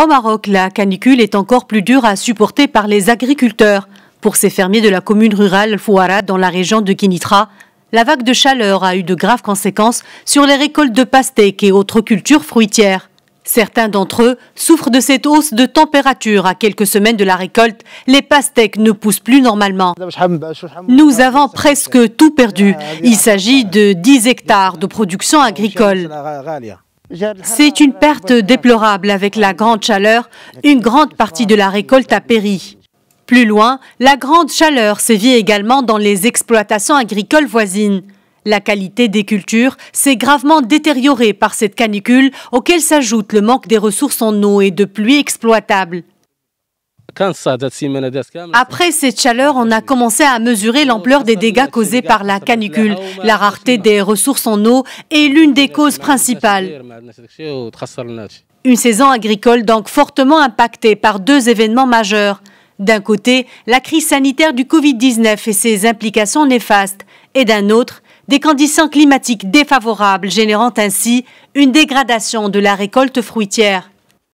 Au Maroc, la canicule est encore plus dure à supporter par les agriculteurs. Pour ces fermiers de la commune rurale Fouara dans la région de Kinitra, la vague de chaleur a eu de graves conséquences sur les récoltes de pastèques et autres cultures fruitières. Certains d'entre eux souffrent de cette hausse de température. À quelques semaines de la récolte, les pastèques ne poussent plus normalement. Nous avons presque tout perdu. Il s'agit de 10 hectares de production agricole. C'est une perte déplorable avec la grande chaleur. Une grande partie de la récolte a péri. Plus loin, la grande chaleur sévit également dans les exploitations agricoles voisines. La qualité des cultures s'est gravement détériorée par cette canicule auquel s'ajoute le manque des ressources en eau et de pluie exploitables. Après cette chaleur, on a commencé à mesurer l'ampleur des dégâts causés par la canicule. La rareté des ressources en eau est l'une des causes principales. Une saison agricole donc fortement impactée par deux événements majeurs. D'un côté, la crise sanitaire du Covid-19 et ses implications néfastes, et d'un autre, des conditions climatiques défavorables générant ainsi une dégradation de la récolte fruitière.